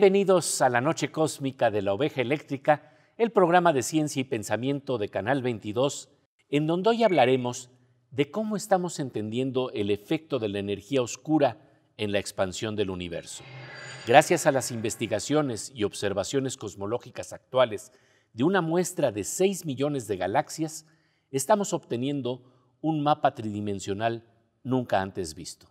Bienvenidos a la Noche Cósmica de la Oveja Eléctrica, el programa de ciencia y pensamiento de Canal 22, en donde hoy hablaremos de cómo estamos entendiendo el efecto de la energía oscura en la expansión del universo. Gracias a las investigaciones y observaciones cosmológicas actuales de una muestra de 6 millones de galaxias, estamos obteniendo un mapa tridimensional nunca antes visto.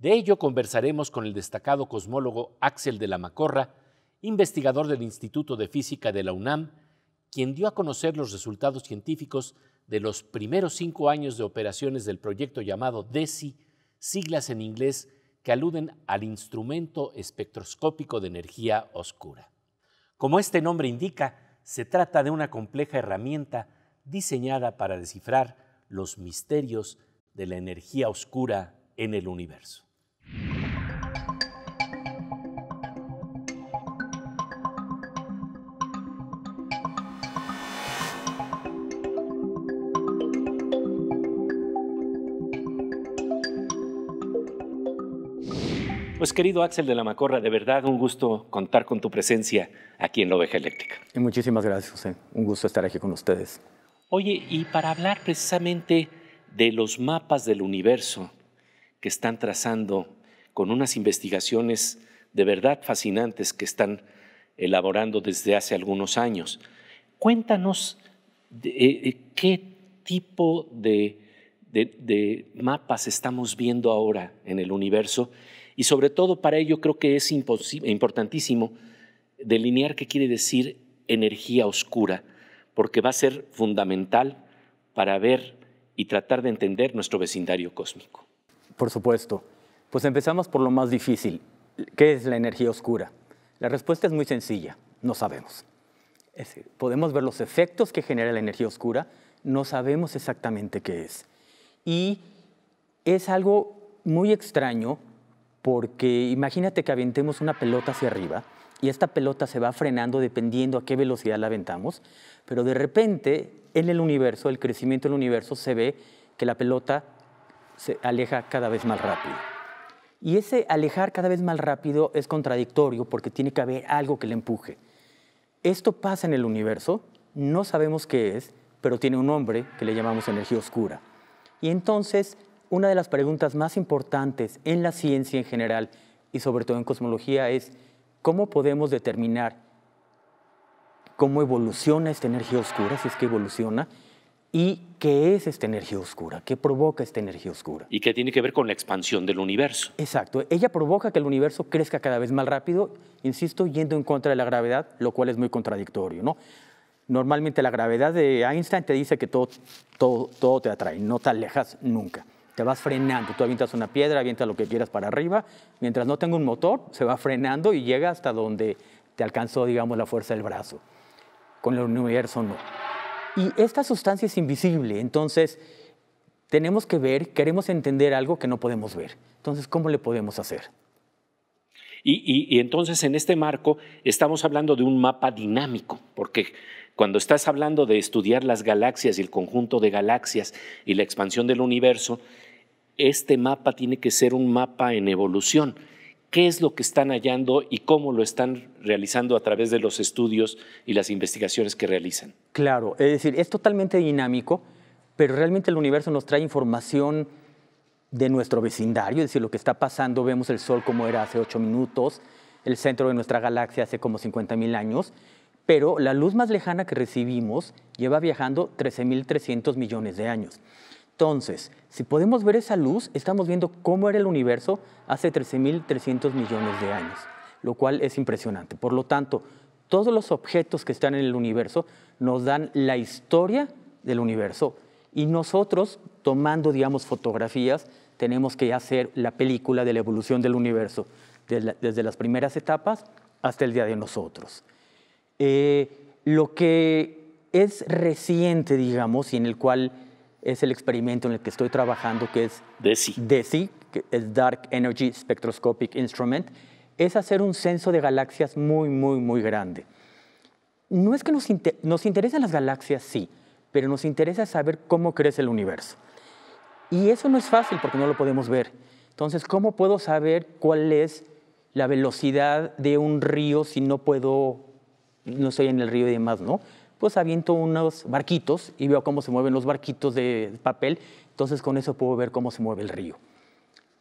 De ello conversaremos con el destacado cosmólogo Axel de la Macorra, investigador del Instituto de Física de la UNAM, quien dio a conocer los resultados científicos de los primeros cinco años de operaciones del proyecto llamado DESI, siglas en inglés que aluden al instrumento espectroscópico de energía oscura. Como este nombre indica, se trata de una compleja herramienta diseñada para descifrar los misterios de la energía oscura en el universo. Pues querido Axel de la Macorra, de verdad un gusto contar con tu presencia aquí en la Oveja Eléctrica. Y muchísimas gracias, José. Un gusto estar aquí con ustedes. Oye, y para hablar precisamente de los mapas del universo que están trazando con unas investigaciones de verdad fascinantes que están elaborando desde hace algunos años, cuéntanos eh, eh, qué tipo de, de mapas estamos viendo ahora en el universo y sobre todo para ello creo que es importantísimo delinear qué quiere decir energía oscura, porque va a ser fundamental para ver y tratar de entender nuestro vecindario cósmico. Por supuesto. Pues empezamos por lo más difícil. ¿Qué es la energía oscura? La respuesta es muy sencilla, no sabemos. Es podemos ver los efectos que genera la energía oscura, no sabemos exactamente qué es. Y es algo muy extraño porque imagínate que aventemos una pelota hacia arriba y esta pelota se va frenando dependiendo a qué velocidad la aventamos, pero de repente en el universo, el crecimiento del universo, se ve que la pelota se aleja cada vez más rápido. Y ese alejar cada vez más rápido es contradictorio porque tiene que haber algo que le empuje. Esto pasa en el universo, no sabemos qué es, pero tiene un nombre que le llamamos energía oscura. Y entonces una de las preguntas más importantes en la ciencia en general y sobre todo en cosmología es cómo podemos determinar cómo evoluciona esta energía oscura, si es que evoluciona, y qué es esta energía oscura, qué provoca esta energía oscura. Y qué tiene que ver con la expansión del universo. Exacto, ella provoca que el universo crezca cada vez más rápido, insisto, yendo en contra de la gravedad, lo cual es muy contradictorio, Normalmente la gravedad de Einstein te dice que todo, todo te atrae, no te alejas nunca te vas frenando. Tú avientas una piedra, avientas lo que quieras para arriba. Mientras no tenga un motor, se va frenando y llega hasta donde te alcanzó, digamos, la fuerza del brazo. Con el universo no. Y esta sustancia es invisible, entonces tenemos que ver, queremos entender algo que no podemos ver. Entonces, ¿cómo le podemos hacer? Y, y, y, entonces en este marco estamos hablando de un mapa dinámico, porque cuando estás hablando de estudiar las galaxias y el conjunto de galaxias y la expansión del universo, este mapa tiene que ser un mapa en evolución. ¿Qué es lo que están hallando y cómo lo están realizando a través de los estudios y las investigaciones que realizan? Claro, es decir, es totalmente dinámico, pero realmente el universo nos trae información de nuestro vecindario, es decir, lo que está pasando, vemos el Sol como era hace ocho minutos, el centro de nuestra galaxia hace como 50.000 años, pero la luz más lejana que recibimos lleva viajando 13.300 millones de años. Entonces, si podemos ver esa luz, estamos viendo cómo era el universo hace 13.300 millones de años, lo cual es impresionante. Por lo tanto, todos los objetos que están en el universo nos dan la historia del universo y nosotros, tomando, digamos, fotografías, tenemos que hacer la película de la evolución del universo, desde, las primeras etapas hasta el día de nosotros. Eh, lo que es reciente, digamos, y en el cual es el experimento en el que estoy trabajando, que es DESI, que es Dark Energy Spectroscopic Instrument, es hacer un censo de galaxias muy, muy, muy grande. No es que nos, nos interesan las galaxias, sí, pero nos interesa saber cómo crece el universo. Y eso no es fácil porque no lo podemos ver. Entonces, ¿cómo puedo saber cuál es la velocidad de un río si no puedo, no estoy en el río y demás, ¿no? pues aviento unos barquitos y veo cómo se mueven los barquitos de papel, entonces con eso puedo ver cómo se mueve el río.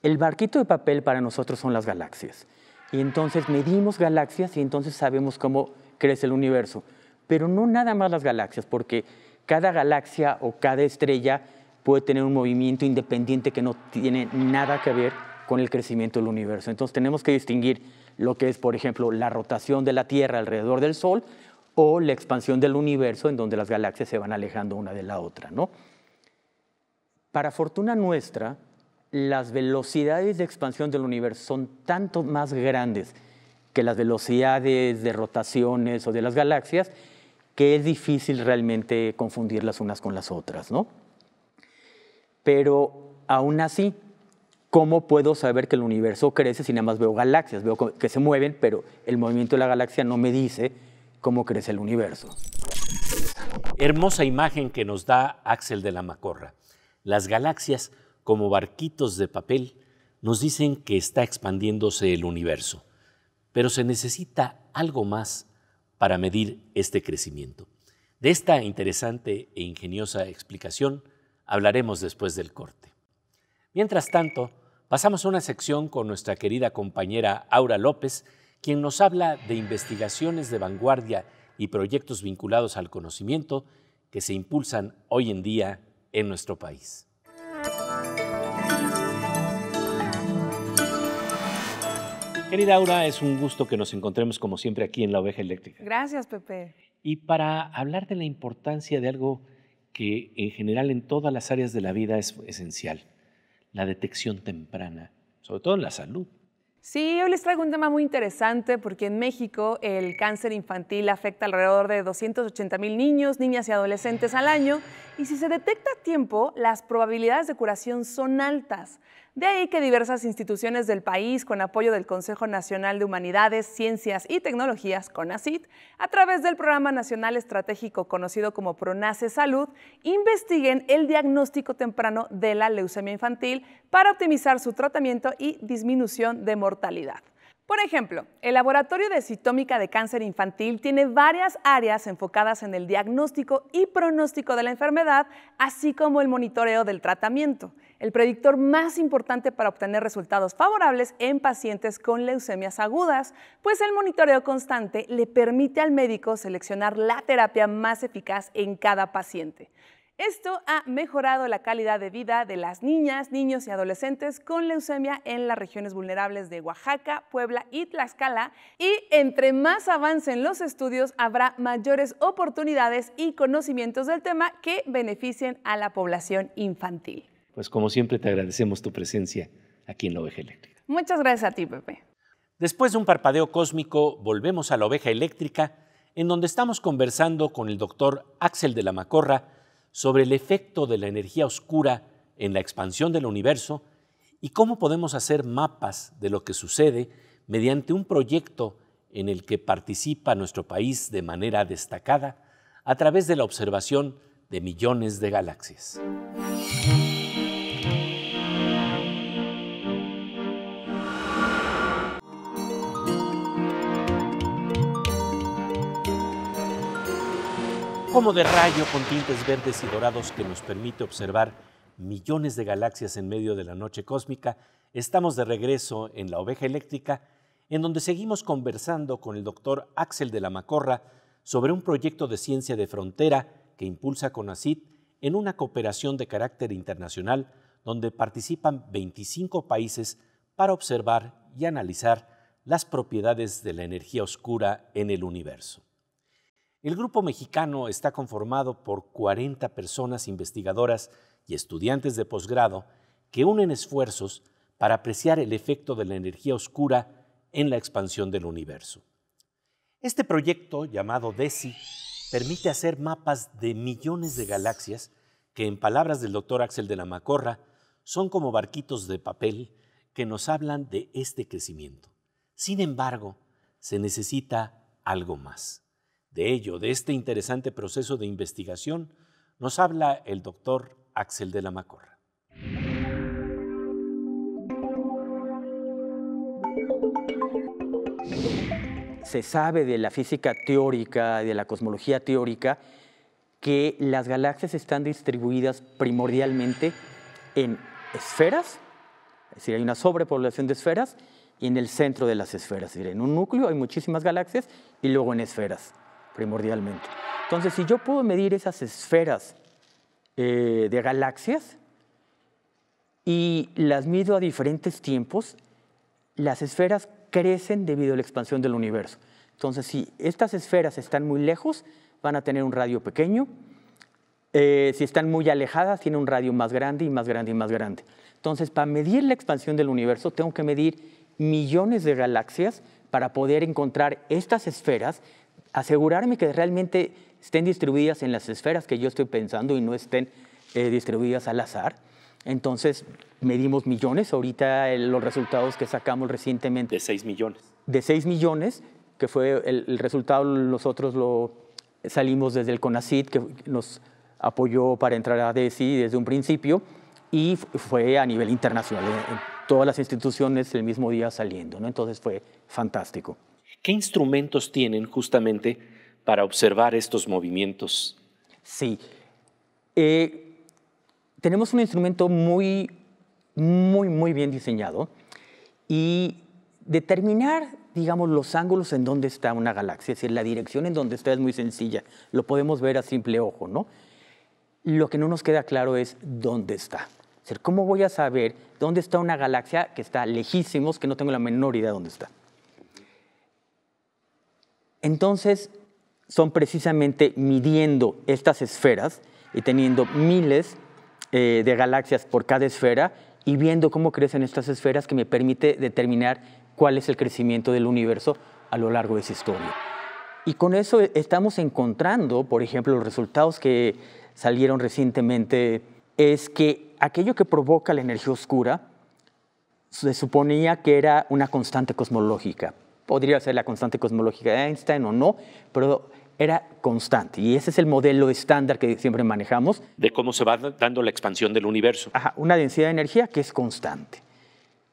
El barquito de papel para nosotros son las galaxias. Y entonces medimos galaxias y entonces sabemos cómo crece el universo. Pero no nada más las galaxias, porque cada galaxia o cada estrella puede tener un movimiento independiente que no tiene nada que ver con el crecimiento del universo. Entonces tenemos que distinguir lo que es, por ejemplo, la rotación de la Tierra alrededor del Sol o la expansión del universo en donde las galaxias se van alejando una de la otra, ¿no? Para fortuna nuestra, las velocidades de expansión del universo son tanto más grandes que las velocidades de rotaciones o de las galaxias que es difícil realmente las unas con las otras, ¿no? Pero aún así, ¿cómo puedo saber que el universo crece si nada más veo galaxias? Veo que se mueven, pero el movimiento de la galaxia no me dice cómo crece el universo. Hermosa imagen que nos da Axel de la Macorra. Las galaxias, como barquitos de papel, nos dicen que está expandiéndose el universo, pero se necesita algo más para medir este crecimiento. De esta interesante e ingeniosa explicación hablaremos después del corte. Mientras tanto, pasamos a una sección con nuestra querida compañera Aura López, quien nos habla de investigaciones de vanguardia y proyectos vinculados al conocimiento que se impulsan hoy en día en nuestro país. Querida Aura, es un gusto que nos encontremos como siempre aquí en La Oveja Eléctrica. Gracias, Pepe. Y para hablar de la importancia de algo que en general en todas las áreas de la vida es esencial, la detección temprana, sobre todo en la salud. Sí, hoy les traigo un tema muy interesante porque en México el cáncer infantil afecta alrededor de 280 mil niños, niñas y adolescentes al año y si se detecta a tiempo, las probabilidades de curación son altas. De ahí que diversas instituciones del país, con apoyo del Consejo Nacional de Humanidades, Ciencias y Tecnologías, CONACIT, a través del Programa Nacional Estratégico conocido como PRONACE Salud, investiguen el diagnóstico temprano de la leucemia infantil para optimizar su tratamiento y disminución de mortalidad. Por ejemplo, el Laboratorio de Citómica de Cáncer Infantil tiene varias áreas enfocadas en el diagnóstico y pronóstico de la enfermedad, así como el monitoreo del tratamiento, el predictor más importante para obtener resultados favorables en pacientes con leucemias agudas, pues el monitoreo constante le permite al médico seleccionar la terapia más eficaz en cada paciente. Esto ha mejorado la calidad de vida de las niñas, niños y adolescentes con leucemia en las regiones vulnerables de Oaxaca, Puebla y Tlaxcala. Y entre más avancen los estudios, habrá mayores oportunidades y conocimientos del tema que beneficien a la población infantil. Pues como siempre te agradecemos tu presencia aquí en la Oveja Eléctrica. Muchas gracias a ti, Pepe. Después de un parpadeo cósmico, volvemos a la Oveja Eléctrica, en donde estamos conversando con el doctor Axel de la Macorra, sobre el efecto de la energía oscura en la expansión del universo y cómo podemos hacer mapas de lo que sucede mediante un proyecto en el que participa nuestro país de manera destacada a través de la observación de millones de galaxias. como de rayo con tintes verdes y dorados que nos permite observar millones de galaxias en medio de la noche cósmica, estamos de regreso en La Oveja Eléctrica, en donde seguimos conversando con el doctor Axel de la Macorra sobre un proyecto de ciencia de frontera que impulsa CONACIT en una cooperación de carácter internacional donde participan 25 países para observar y analizar las propiedades de la energía oscura en el universo. El grupo mexicano está conformado por 40 personas investigadoras y estudiantes de posgrado que unen esfuerzos para apreciar el efecto de la energía oscura en la expansión del universo. Este proyecto, llamado DESI, permite hacer mapas de millones de galaxias que, en palabras del doctor Axel de la Macorra, son como barquitos de papel que nos hablan de este crecimiento. Sin embargo, se necesita algo más. De ello, de este interesante proceso de investigación, nos habla el doctor Axel de la Macorra. Se sabe de la física teórica, de la cosmología teórica, que las galaxias están distribuidas primordialmente en esferas, es decir, hay una sobrepoblación de esferas, y en el centro de las esferas, es decir, en un núcleo hay muchísimas galaxias y luego en esferas primordialmente. Entonces, si yo puedo medir esas esferas eh, de galaxias y las mido a diferentes tiempos, las esferas crecen debido a la expansión del universo. Entonces, si estas esferas están muy lejos, van a tener un radio pequeño. Eh, si están muy alejadas, tienen un radio más grande y más grande y más grande. Entonces, para medir la expansión del universo, tengo que medir millones de galaxias para poder encontrar estas esferas asegurarme que realmente estén distribuidas en las esferas que yo estoy pensando y no estén eh, distribuidas al azar. Entonces, medimos millones. Ahorita eh, los resultados que sacamos recientemente. De 6 millones. De 6 millones, que fue el, resultado, nosotros lo salimos desde el CONACIT, que nos apoyó para entrar a DESI desde un principio, y fue a nivel internacional. En, en todas las instituciones el mismo día saliendo, ¿no? Entonces fue fantástico. ¿Qué instrumentos tienen justamente para observar estos movimientos? Sí. Eh, tenemos un instrumento muy, muy, muy bien diseñado y determinar, digamos, los ángulos en donde está una galaxia, es decir, la dirección en donde está es muy sencilla, lo podemos ver a simple ojo, ¿no? Lo que no nos queda claro es dónde está. Es decir, ¿cómo voy a saber dónde está una galaxia que está lejísimos, que no tengo la menor idea de dónde está? Entonces, son precisamente midiendo estas esferas y teniendo miles eh, de galaxias por cada esfera y viendo cómo crecen estas esferas que me permite determinar cuál es el crecimiento del universo a lo largo de su historia. Y con eso estamos encontrando, por ejemplo, los resultados que salieron recientemente, es que aquello que provoca la energía oscura se suponía que era una constante cosmológica, podría ser la constante cosmológica de Einstein o no, pero era constante. Y ese es el modelo estándar que siempre manejamos. De cómo se va dando la expansión del universo. Ajá, una densidad de energía que es constante.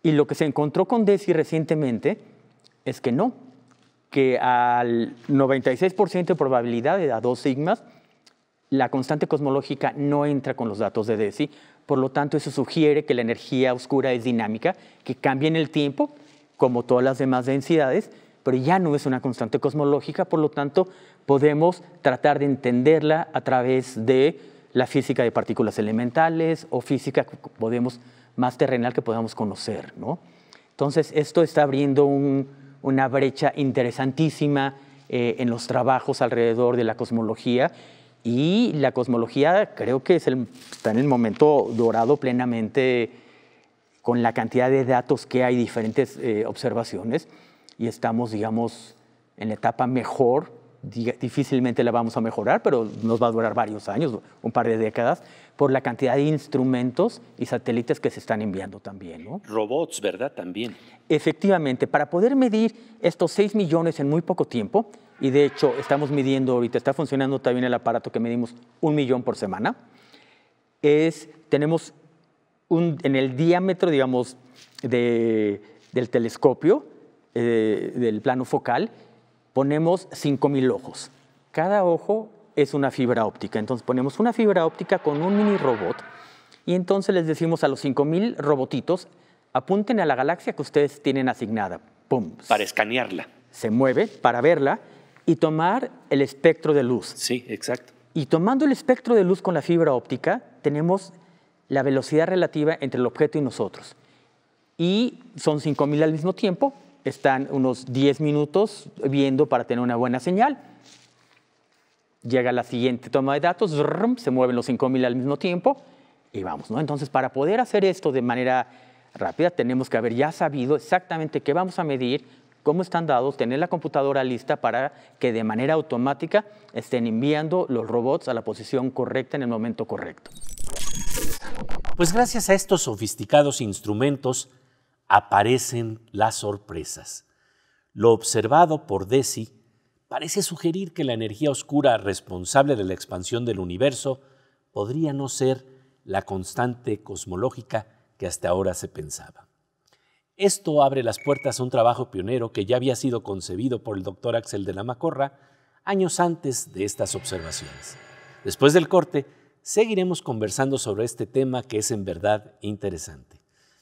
Y lo que se encontró con DESI recientemente es que no, que al 96% de probabilidad, de a dos sigmas, la constante cosmológica no entra con los datos de DESI. Por lo tanto, eso sugiere que la energía oscura es dinámica, que cambia en el tiempo como todas las demás densidades, pero ya no es una constante cosmológica, por lo tanto podemos tratar de entenderla a través de la física de partículas elementales o física podemos, más terrenal que podamos conocer. ¿no? Entonces esto está abriendo una brecha interesantísima eh, en los trabajos alrededor de la cosmología y la cosmología creo que está en el momento dorado plenamente con la cantidad de datos que hay, diferentes eh, observaciones, y estamos, digamos, en la etapa mejor, difícilmente la vamos a mejorar, pero nos va a durar varios años, un par de décadas, por la cantidad de instrumentos y satélites que se están enviando también. ¿no? Robots, ¿verdad? También. Efectivamente, para poder medir estos 6 millones en muy poco tiempo, y de hecho estamos midiendo ahorita, está funcionando también el aparato que medimos un millón por semana, es, tenemos en el diámetro, digamos, del telescopio, eh, del plano focal, ponemos 5.000 ojos. Cada ojo es una fibra óptica. Entonces ponemos una fibra óptica con un mini robot y entonces les decimos a los 5.000 robotitos, apunten a la galaxia que ustedes tienen asignada. ¡Pum! Para escanearla. Se mueve para verla y tomar el espectro de luz. Sí, exacto. Y tomando el espectro de luz con la fibra óptica, tenemos la velocidad relativa entre el objeto y nosotros. Y son 5.000 al mismo tiempo, están unos 10 minutos viendo para tener una buena señal. Llega la siguiente toma de datos, se mueven los 5.000 al mismo tiempo y vamos, ¿no? Entonces, para poder hacer esto de manera rápida, tenemos que haber ya sabido exactamente qué vamos a medir, cómo están dados, tener la computadora lista para que de manera automática estén enviando los robots a la posición correcta en el momento correcto. Pues gracias a estos sofisticados instrumentos aparecen las sorpresas. Lo observado por Desi parece sugerir que la energía oscura responsable de la expansión del universo podría no ser la constante cosmológica que hasta ahora se pensaba. Esto abre las puertas a un trabajo pionero que ya había sido concebido por el doctor Axel de la Macorra años antes de estas observaciones. Después del corte, seguiremos conversando sobre este tema que es en verdad interesante.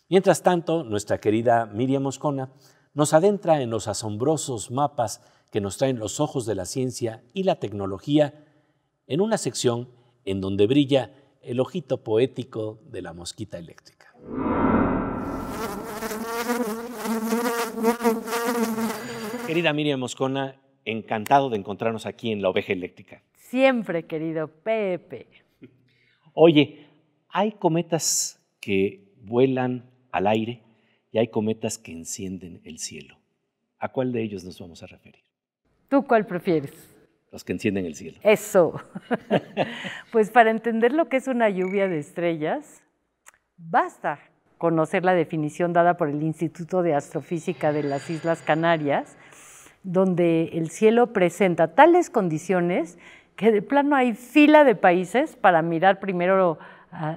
Mientras tanto, nuestra querida Miriam Moscona nos adentra en los asombrosos mapas que nos traen los ojos de la ciencia y la tecnología en una sección en donde brilla el ojito poético de la mosquita eléctrica. Querida Miriam Moscona, encantado de encontrarnos aquí en la oveja eléctrica. Siempre, querido Pepe oye, hay cometas que vuelan al aire y hay cometas que encienden el cielo. ¿A cuál de ellos nos vamos a referir? ¿Tú cuál prefieres? Los que encienden el cielo. Eso. pues para entender lo que es una lluvia de estrellas, basta conocer la definición dada por el Instituto de Astrofísica de las Islas Canarias, donde el cielo presenta tales condiciones que de plano hay fila de países para mirar primero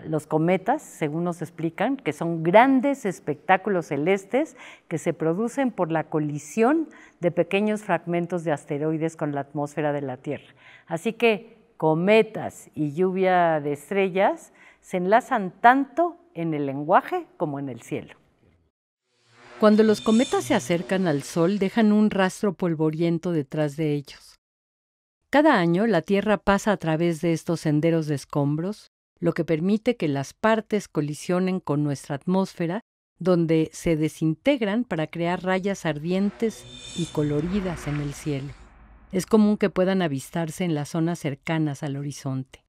los cometas, según nos explican, que son grandes espectáculos celestes que se producen por la colisión de pequeños fragmentos de asteroides con la atmósfera de la Tierra. Así que cometas y lluvia de estrellas se enlazan tanto en el lenguaje como en el cielo. Cuando los cometas se acercan al Sol, dejan un rastro polvoriento detrás de ellos. Cada año la Tierra pasa a través de estos senderos de escombros, lo que permite que las partes colisionen con nuestra atmósfera, donde se desintegran para crear rayas ardientes y coloridas en el cielo. Es común que puedan avistarse en las zonas cercanas al horizonte.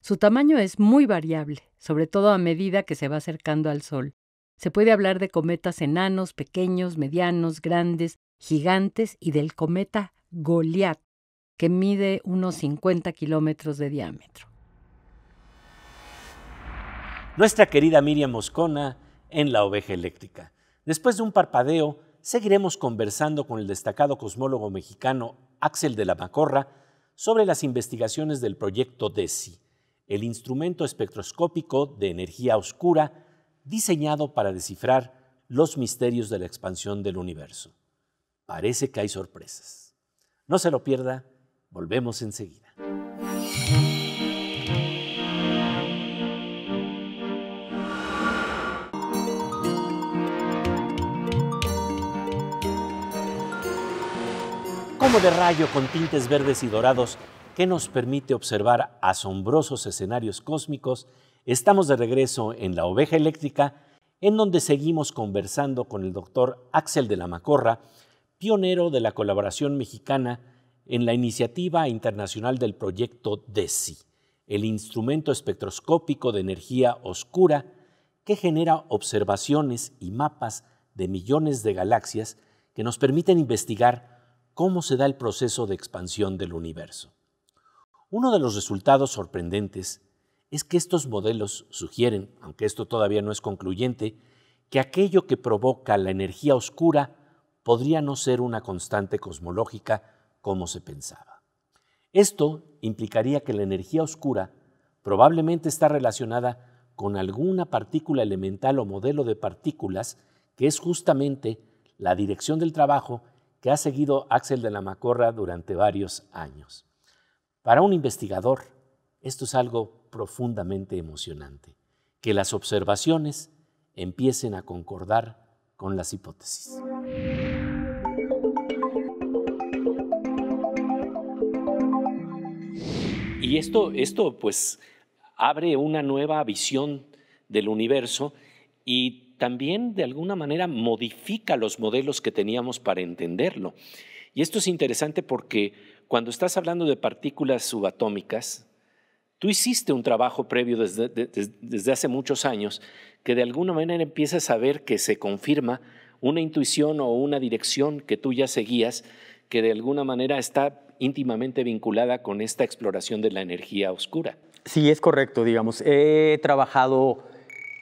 Su tamaño es muy variable, sobre todo a medida que se va acercando al Sol. Se puede hablar de cometas enanos, pequeños, medianos, grandes, gigantes y del cometa Goliat, que mide unos 50 kilómetros de diámetro. Nuestra querida Miriam Moscona en La Oveja Eléctrica. Después de un parpadeo, seguiremos conversando con el destacado cosmólogo mexicano Axel de la Macorra sobre las investigaciones del proyecto DESI, el instrumento espectroscópico de energía oscura diseñado para descifrar los misterios de la expansión del universo. Parece que hay sorpresas. No se lo pierda Volvemos enseguida. Como de rayo con tintes verdes y dorados que nos permite observar asombrosos escenarios cósmicos, estamos de regreso en La Oveja Eléctrica, en donde seguimos conversando con el doctor Axel de la Macorra, pionero de la colaboración mexicana en la iniciativa internacional del proyecto DESI, el instrumento espectroscópico de energía oscura que genera observaciones y mapas de millones de galaxias que nos permiten investigar cómo se da el proceso de expansión del universo. Uno de los resultados sorprendentes es que estos modelos sugieren, aunque esto todavía no es concluyente, que aquello que provoca la energía oscura podría no ser una constante cosmológica, como se pensaba. Esto implicaría que la energía oscura probablemente está relacionada con alguna partícula elemental o modelo de partículas que es justamente la dirección del trabajo que ha seguido Axel de la Macorra durante varios años. Para un investigador, esto es algo profundamente emocionante, que las observaciones empiecen a concordar con las hipótesis. Y esto, esto pues abre una nueva visión del universo y también de alguna manera modifica los modelos que teníamos para entenderlo. Y esto es interesante porque cuando estás hablando de partículas subatómicas, tú hiciste un trabajo previo desde, desde hace muchos años que de alguna manera empiezas a ver que se confirma una intuición o una dirección que tú ya seguías que de alguna manera está íntimamente vinculada con esta exploración de la energía oscura. Sí, es correcto, digamos. He trabajado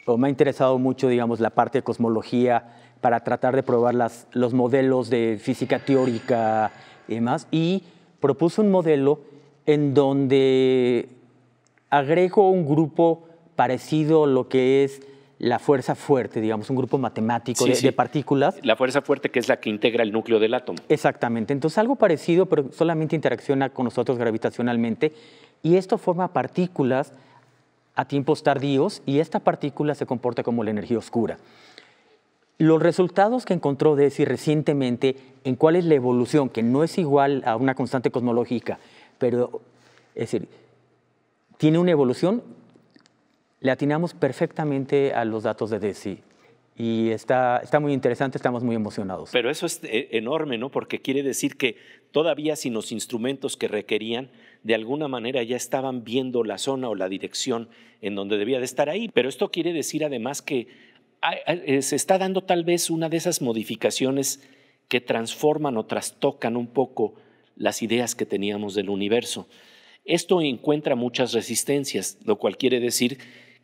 o me ha interesado mucho, digamos, la parte de cosmología para tratar de probar los modelos de física teórica y demás. Y propuso un modelo en donde agrego un grupo parecido a lo que es la fuerza fuerte, digamos, un grupo matemático de, partículas. La fuerza fuerte que es la que integra el núcleo del átomo. Exactamente. Entonces, algo parecido, pero solamente interacciona con nosotros gravitacionalmente. Y esto forma partículas a tiempos tardíos y esta partícula se comporta como la energía oscura. Los resultados que encontró Desi recientemente en cuál es la evolución, que no es igual a una constante cosmológica, pero es decir, tiene una evolución le atinamos perfectamente a los datos de DESI. Y está, está muy interesante, estamos muy emocionados. Pero eso es eh, enorme, ¿no? Porque quiere decir que todavía sin los instrumentos que requerían, de alguna manera ya estaban viendo la zona o la dirección en donde debía de estar ahí. Pero esto quiere decir además que eh, se está dando tal vez una de esas modificaciones que transforman o trastocan un poco las ideas que teníamos del universo. Esto encuentra muchas resistencias, lo cual quiere decir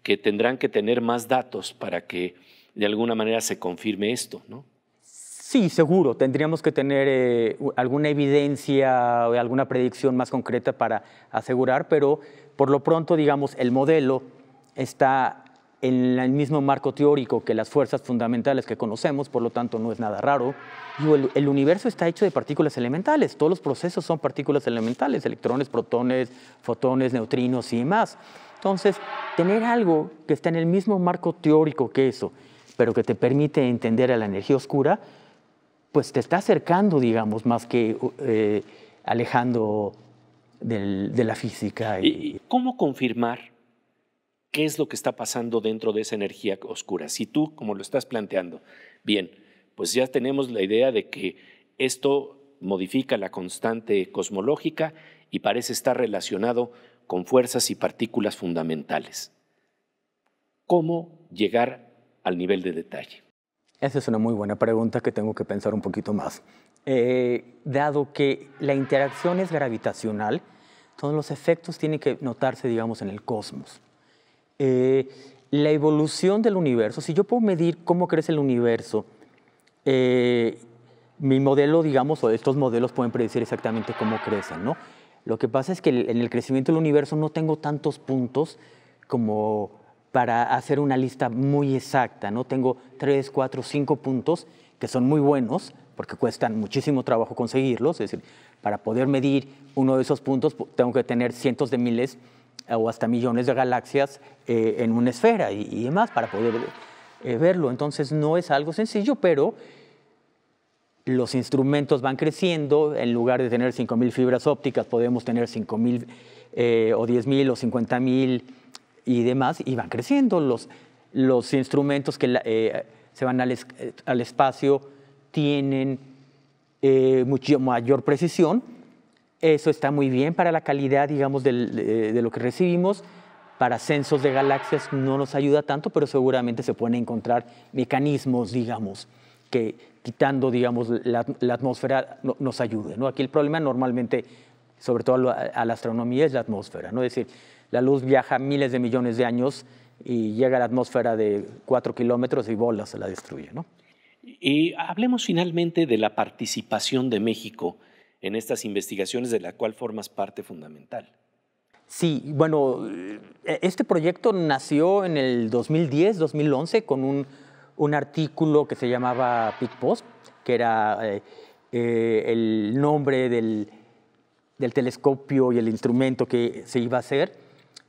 que tendrán que tener más datos para que de alguna manera se confirme esto, ¿no? Sí, seguro. Tendríamos que tener eh, alguna evidencia o alguna predicción más concreta para asegurar, pero por lo pronto, digamos, el modelo está en el mismo marco teórico que las fuerzas fundamentales que conocemos, por lo tanto no es nada raro. El, el, universo está hecho de partículas elementales, todos los procesos son partículas elementales, electrones, protones, fotones, neutrinos y más. Entonces, tener algo que está en el mismo marco teórico que eso, pero que te permite entender a la energía oscura, pues te está acercando, digamos, más que eh, alejando de la física. ¿Y cómo confirmar qué es lo que está pasando dentro de esa energía oscura? Si tú, como lo estás planteando, bien, pues ya tenemos la idea de que esto modifica la constante cosmológica y parece estar relacionado con fuerzas y partículas fundamentales. ¿Cómo llegar al nivel de detalle? Esa es una muy buena pregunta que tengo que pensar un poquito más. Eh, dado que la interacción es gravitacional, todos los efectos tienen que notarse, digamos, en el cosmos. Eh, la evolución del universo, si yo puedo medir cómo crece el universo, eh, mi modelo, digamos, o estos modelos pueden predecir exactamente cómo crecen, ¿no? Lo que pasa es que en el crecimiento del universo no tengo tantos puntos como para hacer una lista muy exacta, ¿no? Tengo tres, cuatro, cinco puntos que son muy buenos, porque cuestan muchísimo trabajo conseguirlos, es decir, para poder medir uno de esos puntos tengo que tener cientos de miles o hasta millones de galaxias eh, en una esfera y, demás para poder eh, verlo. Entonces no es algo sencillo, pero los instrumentos van creciendo, en lugar de tener 5.000 fibras ópticas podemos tener 5.000 eh, o 10.000 o 50.000 y demás, y van creciendo los, los instrumentos que eh, se van al, al espacio, tienen eh, mayor precisión, eso está muy bien para la calidad, digamos, de, de lo que recibimos, para censos de galaxias no nos ayuda tanto, pero seguramente se pueden encontrar mecanismos, digamos que quitando, digamos, la, atmósfera nos ayude. ¿no? Aquí el problema normalmente, sobre todo a, la astronomía, es la atmósfera. ¿no? Es decir, la luz viaja miles de millones de años y llega a la atmósfera de cuatro kilómetros y bola se la destruye. ¿no? Y hablemos finalmente de la participación de México en estas investigaciones de la cual formas parte fundamental. Sí, bueno, este proyecto nació en el 2010-2011 con un un artículo que se llamaba Pit post que era eh, eh, el nombre del, telescopio y el instrumento que se iba a hacer.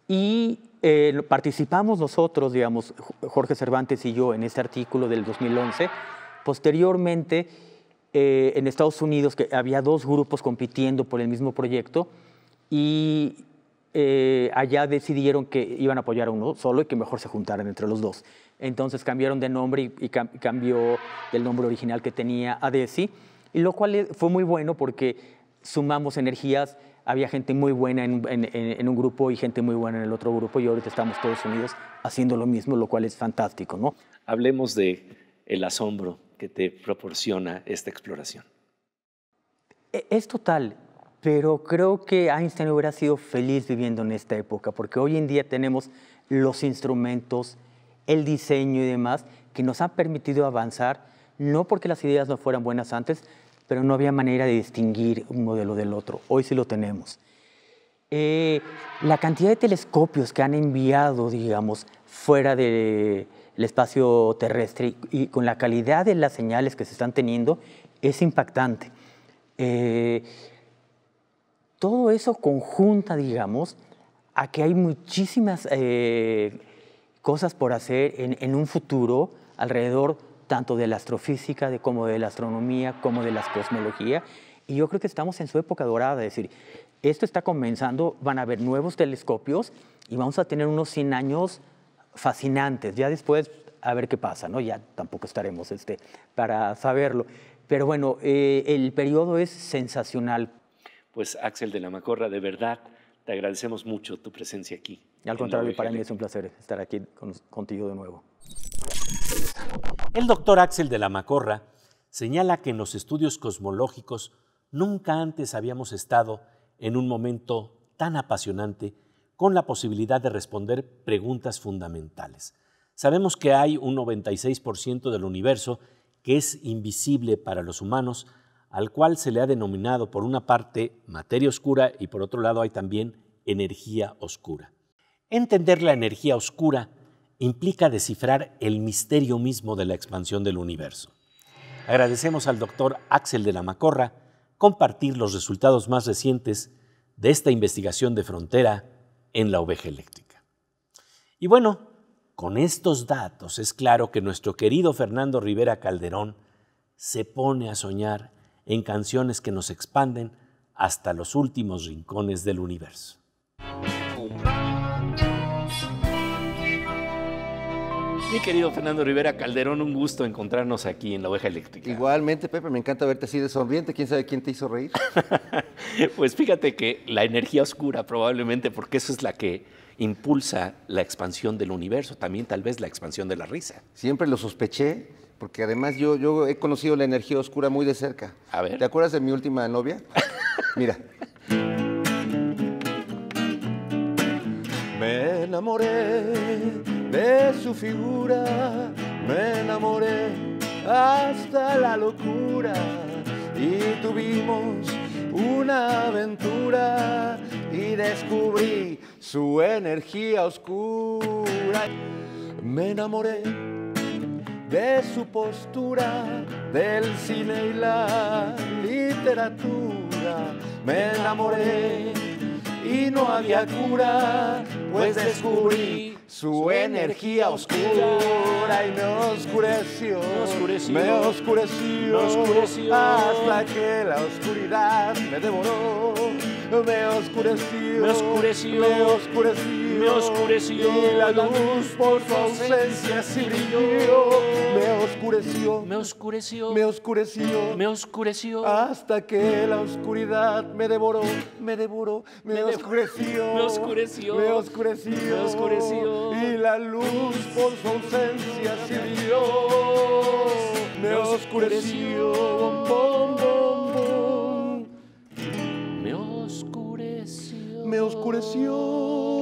Y eh, participamos nosotros, digamos, Jorge Cervantes y yo, en este artículo del 2011. Posteriormente, en Estados Unidos, que había dos grupos compitiendo por el mismo proyecto, y eh, allá decidieron que iban a apoyar a uno solo y que mejor se juntaran entre los dos. Entonces cambiaron de nombre y, cambió el nombre original que tenía a Desi, y lo cual eh, fue muy bueno porque sumamos energías, había gente muy buena en, un grupo y gente muy buena en el otro grupo y ahorita estamos todos unidos haciendo lo mismo, lo cual es fantástico, ¿no? Hablemos de el asombro que te proporciona esta exploración. E, es total pero creo que Einstein hubiera sido feliz viviendo en esta época, porque hoy en día tenemos los instrumentos, el diseño y demás que nos han permitido avanzar, no porque las ideas no fueran buenas antes, pero no había manera de distinguir un modelo del otro. Hoy sí lo tenemos. Eh, la cantidad de telescopios que han enviado, digamos, fuera del espacio terrestre y, con la calidad de las señales que se están teniendo es impactante. Eh, todo eso conjunta, digamos, a que hay muchísimas eh, cosas por hacer en, un futuro alrededor tanto de la astrofísica, como de la astronomía, como de la cosmología. Y yo creo que estamos en su época dorada, es decir, esto está comenzando, van a haber nuevos telescopios y vamos a tener unos 100 años fascinantes. Ya después, a ver qué pasa, ¿no? Ya tampoco estaremos este, para saberlo. Pero bueno, eh, el periodo es sensacional. Pues Axel de la Macorra, de verdad, te agradecemos mucho tu presencia aquí. Y al contrario, para mí es un placer estar aquí contigo de nuevo. El doctor Axel de la Macorra señala que en los estudios cosmológicos nunca antes habíamos estado en un momento tan apasionante con la posibilidad de responder preguntas fundamentales. Sabemos que hay un 96% del universo que es invisible para los humanos al cual se le ha denominado por una parte materia oscura y por otro lado hay también energía oscura. Entender la energía oscura implica descifrar el misterio mismo de la expansión del universo. Agradecemos al doctor Axel de la Macorra compartir los resultados más recientes de esta investigación de frontera en la oveja eléctrica. Y bueno, con estos datos es claro que nuestro querido Fernando Rivera Calderón se pone a soñar en canciones que nos expanden hasta los últimos rincones del universo. Mi querido Fernando Rivera Calderón, un gusto encontrarnos aquí en La Oveja Eléctrica. Igualmente, Pepe, me encanta verte así de sonriente. ¿Quién sabe quién te hizo reír? pues fíjate que la energía oscura probablemente, porque eso es la que impulsa la expansión del universo, también tal vez la expansión de la risa. Siempre lo sospeché porque además yo, yo he conocido la energía oscura muy de cerca. A ver. ¿Te acuerdas de mi última novia? Mira. Me enamoré de su figura, me enamoré hasta la locura y tuvimos una aventura y descubrí su energía oscura. Me enamoré de su postura del cine y la literatura. Me enamoré y no había cura, pues descubrí su energía oscura y me oscureció, me oscureció, me oscureció, hasta que la oscuridad me devoró me oscureció, me oscureció, me oscureció, me oscureció. Y la luz por su ausencia se Me oscureció, me oscureció, me oscureció, me oscureció. Hasta que la oscuridad me devoró, me devoró, me, oscureció, me oscureció, me oscureció, Y la luz por su ausencia se Me oscureció, me oscureció.